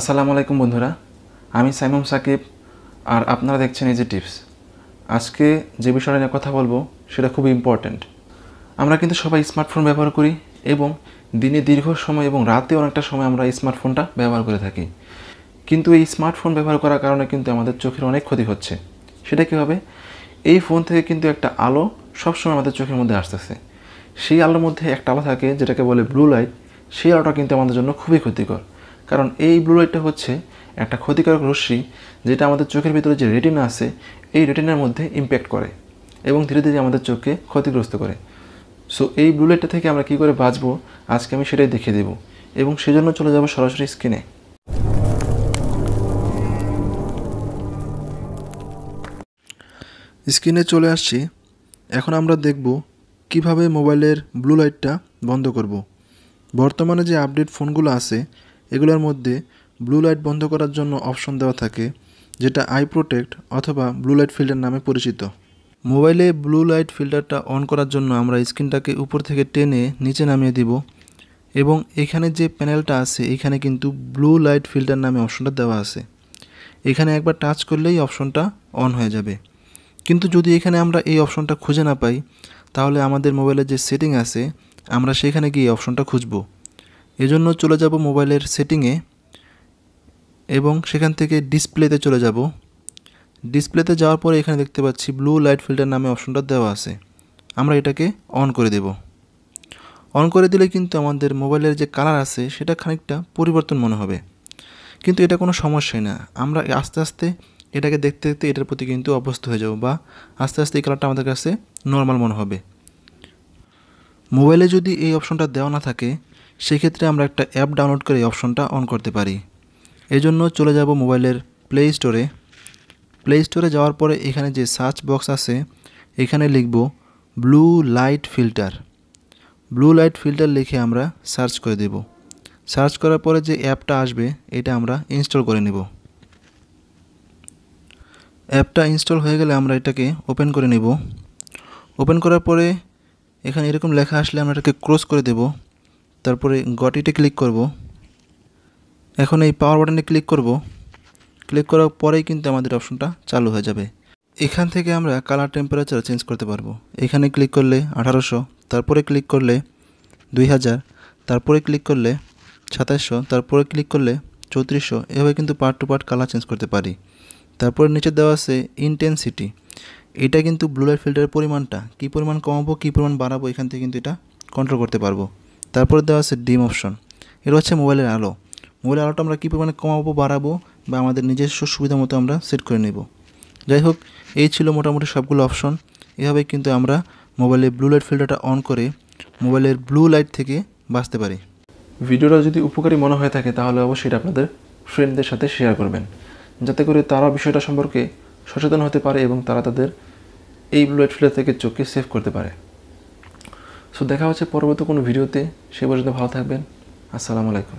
আসসালামু আলাইকুম বন্ধুরা আমি সাইমম সাকিব আর আপনারা দেখছেন এই যে টিপস আজকে যে বিষয়টা নিয়ে কথা বলবো সেটা খুবই ইম্পর্ট্যান্ট আমরা কিন্তু সবাই স্মার্টফোন ব্যবহার করি এবং দিনে দীর্ঘ সময় এবং রাতে অনেকটা সময় আমরা স্মার্টফোনটা ব্যবহার করে থাকি কিন্তু এই স্মার্টফোন ব্যবহার করার কারণে কিন্তু আমাদের চোখের অনেক ক্ষতি হচ্ছে সেটা কীভাবে এই ফোন থেকে কিন্তু একটা আলো সবসময় আমাদের চোখের মধ্যে আসতেছে সেই আলোর মধ্যে একটা আলো থাকে যেটাকে বলে ব্লু লাইট সেই আলোটা কিন্তু আমাদের জন্য খুবই ক্ষতিকর কারণ এই ব্লু লাইটটা হচ্ছে একটা ক্ষতিকারক রশ্মি যেটা আমাদের চোখের ভিতরে যে রেটিনা আছে এই রেটিনার মধ্যে ইম্প্যাক্ট করে এবং ধীরে ধীরে আমাদের চোখকে ক্ষতিগ্রস্ত করে সো এই ব্লু লাইটটা থেকে আমরা কী করে বাঁচবো আজকে আমি সেটাই দেখিয়ে দেবো এবং সেজন্য চলে যাব সরাসরি স্ক্রিনে স্ক্রিনে চলে আসছি এখন আমরা দেখব কিভাবে মোবাইলের ব্লু লাইটটা বন্ধ করব। বর্তমানে যে আপডেট ফোনগুলো আছে এগুলোর মধ্যে ব্লু লাইট বন্ধ করার জন্য অপশন দেওয়া থাকে যেটা আই প্রোটেক্ট অথবা ব্লু লাইট ফিল্টার নামে পরিচিত মোবাইলে ব্লু লাইট ফিল্টারটা অন করার জন্য আমরা স্ক্রিনটাকে উপর থেকে টেনে নিচে নামিয়ে দিব এবং এখানে যে প্যানেলটা আছে এখানে কিন্তু ব্লু লাইট ফিল্টার নামে অপশনটা দেওয়া আছে এখানে একবার টাচ করলেই অপশনটা অন হয়ে যাবে কিন্তু যদি এখানে আমরা এই অপশনটা খুঁজে না পাই তাহলে আমাদের মোবাইলের যে সেটিং আছে আমরা সেখানে গিয়ে অপশনটা খুঁজবো এজন্য চলে যাব মোবাইলের সেটিংয়ে এবং সেখান থেকে ডিসপ্লেতে চলে যাব ডিসপ্লেতে যাওয়ার পরে এখানে দেখতে পাচ্ছি ব্লু লাইট ফিল্টার নামে অপশনটা দেওয়া আছে আমরা এটাকে অন করে দেব অন করে দিলে কিন্তু আমাদের মোবাইলের যে কালার আছে সেটা খানিকটা পরিবর্তন মনে হবে কিন্তু এটা কোনো সমস্যাই না আমরা আস্তে আস্তে এটাকে দেখতে দেখতে এটার প্রতি কিন্তু অভ্যস্ত হয়ে যাবো বা আস্তে আস্তে এই কালারটা আমাদের কাছে নর্মাল মনে হবে মোবাইলে যদি এই অপশনটা দেওয়া না থাকে সেক্ষেত্রে আমরা একটা অ্যাপ ডাউনলোড করে এই অপশনটা অন করতে পারি এজন্য চলে যাব মোবাইলের প্লে স্টোরে প্লে স্টোরে যাওয়ার পরে এখানে যে সার্চ বক্স আছে এখানে লিখব blue light filter blue light filter লিখে আমরা সার্চ করে দেব সার্চ করার পরে যে অ্যাপটা আসবে এটা আমরা ইনস্টল করে নেব অ্যাপটা ইনস্টল হয়ে গেলে আমরা এটাকে ওপেন করে নেব ওপেন করার পরে এখানে এরকম লেখা আসলে আমরা এটাকে ক্রস করে দেব তারপরে গটিতে ক্লিক করব এখন এই পাওয়ার বাটনে ক্লিক করব ক্লিক করার পরেই কিন্তু আমাদের অপশনটা চালু হয়ে যাবে এখান থেকে আমরা কালার টেম্পারেচার চেঞ্জ করতে পারবো এখানে ক্লিক করলে আঠারোশো তারপরে ক্লিক করলে দুই হাজার তারপরে ক্লিক করলে সাতাশশো তারপরে ক্লিক করলে চৌত্রিশশো এভাবে কিন্তু part to part colour change করতে পারি তারপরে নিচে দেওয়া আছে ইন্টেন্সিটি এটা কিন্তু ব্লু লাইট ফিল্টারের পরিমাণটা কী পরিমাণ কমাবো কী পরিমাণ বাড়াবো এখান থেকে কিন্তু এটা কন্ট্রোল করতে পারবো তারপরে দেওয়া আছে ডিম অপশন এটা হচ্ছে মোবাইলের আলো মোবাইলের আলোটা আমরা কী পরিমাণে কমাবো বাড়াবো বা আমাদের নিজস্ব সুবিধা মতো আমরা সেট করে নেব যাই হোক এই ছিল মোটামুটি সবগুলো অপশন এভাবে কিন্তু আমরা মোবাইলের ব্লু লাইট ফিল্টারটা অন করে মোবাইলের ব্লু লাইট থেকে বাঁচতে পারি ভিডিওটা যদি উপকারী মনে হয়ে থাকে তাহলে অবশ্যই এটা আপনাদের ফ্রেন্ডদের সাথে শেয়ার করবেন যাতে করে তারা বিষয়টা সম্পর্কে সচেতন হতে পারে এবং তারা তাদের এই ব্লু লাইট ফিল্টার থেকে চোখকে সেভ করতে পারে সো দেখা হচ্ছে পরবর্তী কোনো ভিডিওতে সে পর্যন্ত ভালো থাকবেন আসসালামু আলাইকুম